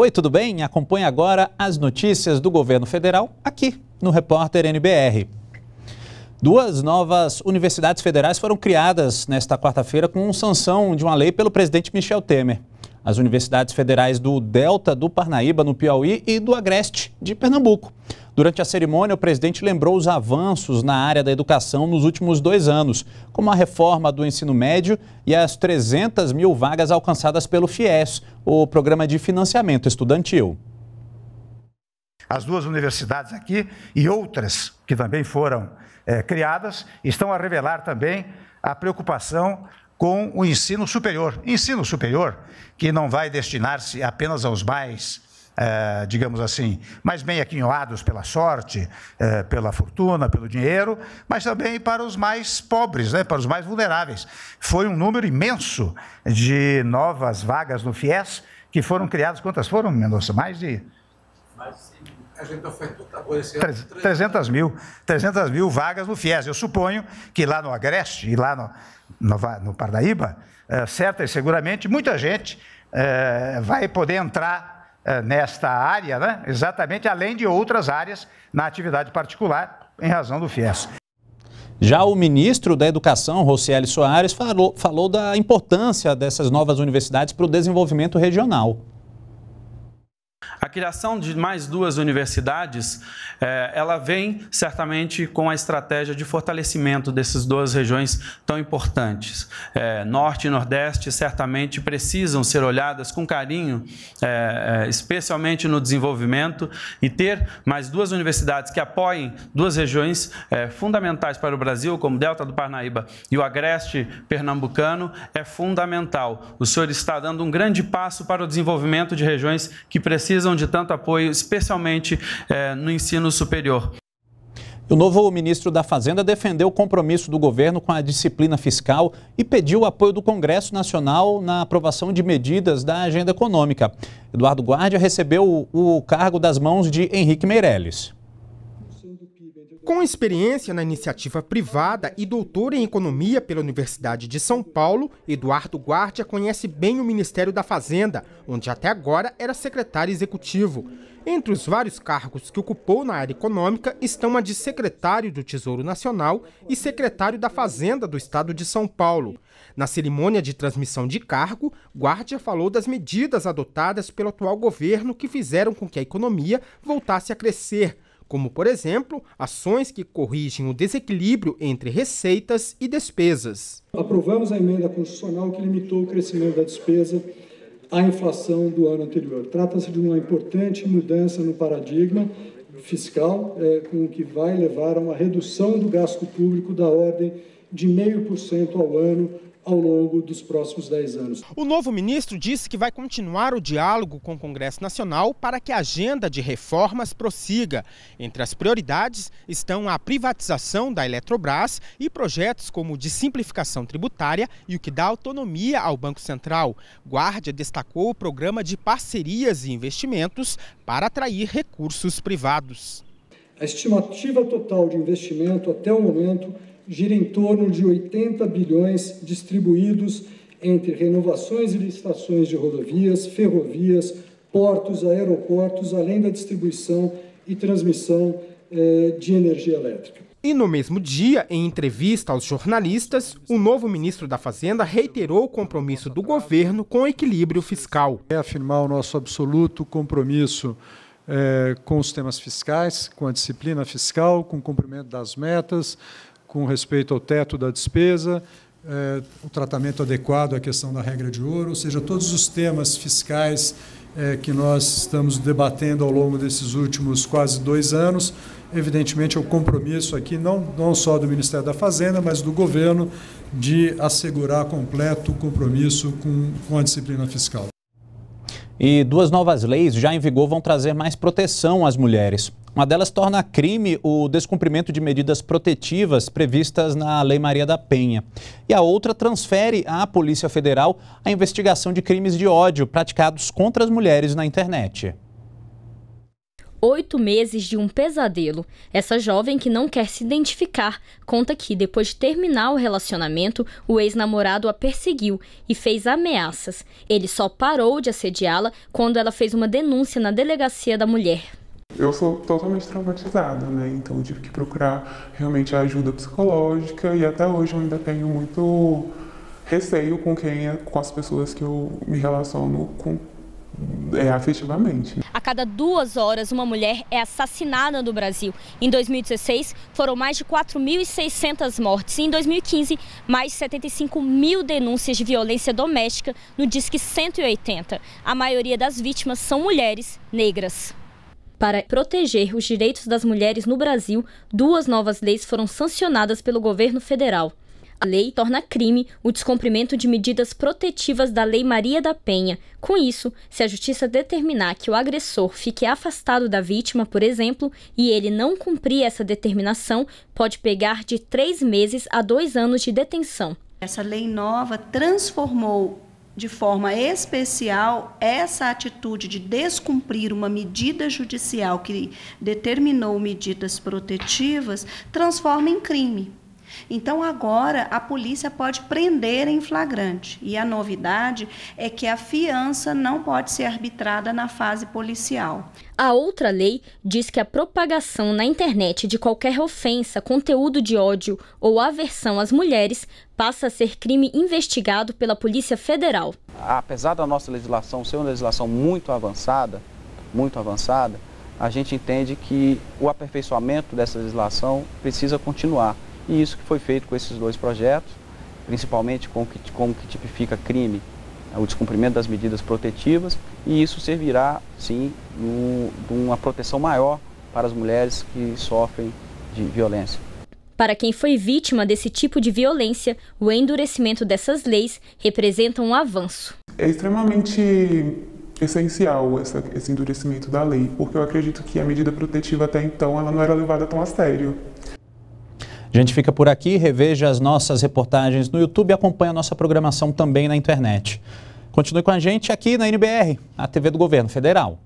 Oi, tudo bem? Acompanhe agora as notícias do governo federal aqui no Repórter NBR. Duas novas universidades federais foram criadas nesta quarta-feira com sanção de uma lei pelo presidente Michel Temer as universidades federais do Delta do Parnaíba, no Piauí, e do Agreste, de Pernambuco. Durante a cerimônia, o presidente lembrou os avanços na área da educação nos últimos dois anos, como a reforma do ensino médio e as 300 mil vagas alcançadas pelo FIES, o Programa de Financiamento Estudantil. As duas universidades aqui e outras que também foram é, criadas estão a revelar também a preocupação com o ensino superior. Ensino superior que não vai destinar-se apenas aos mais, eh, digamos assim, mais bem aquinhoados pela sorte, eh, pela fortuna, pelo dinheiro, mas também para os mais pobres, né, para os mais vulneráveis. Foi um número imenso de novas vagas no FIES que foram criadas. Quantas foram, Mendonça? Mais de a gente ofertou, tá 300 mil, 300 mil vagas no FIES. Eu suponho que lá no Agreste e lá no, no, no Parnaíba, é, certa e seguramente, muita gente é, vai poder entrar é, nesta área, né? exatamente além de outras áreas na atividade particular, em razão do FIES. Já o ministro da Educação, Rocieli Soares, falou, falou da importância dessas novas universidades para o desenvolvimento regional. A criação de mais duas universidades, é, ela vem certamente com a estratégia de fortalecimento dessas duas regiões tão importantes. É, norte e Nordeste certamente precisam ser olhadas com carinho, é, especialmente no desenvolvimento, e ter mais duas universidades que apoiem duas regiões fundamentais para o Brasil, como o Delta do Parnaíba e o Agreste Pernambucano, é fundamental. O senhor está dando um grande passo para o desenvolvimento de regiões que precisam precisam de tanto apoio, especialmente é, no ensino superior. O novo ministro da Fazenda defendeu o compromisso do governo com a disciplina fiscal e pediu o apoio do Congresso Nacional na aprovação de medidas da agenda econômica. Eduardo Guardia recebeu o cargo das mãos de Henrique Meirelles. Com experiência na iniciativa privada e doutor em economia pela Universidade de São Paulo, Eduardo Guardia conhece bem o Ministério da Fazenda, onde até agora era secretário executivo. Entre os vários cargos que ocupou na área econômica estão a de secretário do Tesouro Nacional e secretário da Fazenda do Estado de São Paulo. Na cerimônia de transmissão de cargo, Guardia falou das medidas adotadas pelo atual governo que fizeram com que a economia voltasse a crescer como, por exemplo, ações que corrigem o desequilíbrio entre receitas e despesas. Aprovamos a emenda constitucional que limitou o crescimento da despesa à inflação do ano anterior. Trata-se de uma importante mudança no paradigma fiscal, é, com o que vai levar a uma redução do gasto público da ordem de 0,5% ao ano ao longo dos próximos 10 anos. O novo ministro disse que vai continuar o diálogo com o Congresso Nacional para que a agenda de reformas prossiga. Entre as prioridades estão a privatização da Eletrobras e projetos como o de simplificação tributária e o que dá autonomia ao Banco Central. Guardia destacou o programa de parcerias e investimentos para atrair recursos privados. A estimativa total de investimento até o momento gira em torno de 80 bilhões distribuídos entre renovações e licitações de rodovias, ferrovias, portos, aeroportos, além da distribuição e transmissão eh, de energia elétrica. E no mesmo dia, em entrevista aos jornalistas, o novo ministro da Fazenda reiterou o compromisso do governo com o equilíbrio fiscal. É afirmar o nosso absoluto compromisso eh, com os temas fiscais, com a disciplina fiscal, com o cumprimento das metas, com respeito ao teto da despesa, é, o tratamento adequado à questão da regra de ouro, ou seja, todos os temas fiscais é, que nós estamos debatendo ao longo desses últimos quase dois anos. Evidentemente, é o um compromisso aqui, não, não só do Ministério da Fazenda, mas do governo, de assegurar completo o compromisso com, com a disciplina fiscal. E duas novas leis já em vigor vão trazer mais proteção às mulheres. Uma delas torna crime o descumprimento de medidas protetivas previstas na Lei Maria da Penha. E a outra transfere à Polícia Federal a investigação de crimes de ódio praticados contra as mulheres na internet. Oito meses de um pesadelo. Essa jovem que não quer se identificar conta que, depois de terminar o relacionamento, o ex-namorado a perseguiu e fez ameaças. Ele só parou de assediá-la quando ela fez uma denúncia na delegacia da mulher. Eu sou totalmente traumatizada, né? Então eu tive que procurar realmente ajuda psicológica e até hoje eu ainda tenho muito receio com quem, é, com as pessoas que eu me relaciono com é, afetivamente. A cada duas horas, uma mulher é assassinada no Brasil. Em 2016, foram mais de 4.600 mortes. E em 2015, mais de 75 mil denúncias de violência doméstica no Disque 180. A maioria das vítimas são mulheres negras. Para proteger os direitos das mulheres no Brasil, duas novas leis foram sancionadas pelo governo federal. A lei torna crime o descumprimento de medidas protetivas da Lei Maria da Penha. Com isso, se a justiça determinar que o agressor fique afastado da vítima, por exemplo, e ele não cumprir essa determinação, pode pegar de três meses a dois anos de detenção. Essa lei nova transformou de forma especial essa atitude de descumprir uma medida judicial que determinou medidas protetivas transforma em crime. Então, agora, a polícia pode prender em flagrante. E a novidade é que a fiança não pode ser arbitrada na fase policial. A outra lei diz que a propagação na internet de qualquer ofensa, conteúdo de ódio ou aversão às mulheres passa a ser crime investigado pela Polícia Federal. Apesar da nossa legislação ser uma legislação muito avançada, muito avançada, a gente entende que o aperfeiçoamento dessa legislação precisa continuar. E isso que foi feito com esses dois projetos, principalmente com que, como que tipifica crime né, o descumprimento das medidas protetivas e isso servirá, sim, de uma proteção maior para as mulheres que sofrem de violência. Para quem foi vítima desse tipo de violência, o endurecimento dessas leis representa um avanço. É extremamente essencial essa, esse endurecimento da lei, porque eu acredito que a medida protetiva até então ela não era levada tão a sério. A gente fica por aqui, reveja as nossas reportagens no YouTube e acompanha a nossa programação também na internet. Continue com a gente aqui na NBR, a TV do Governo Federal.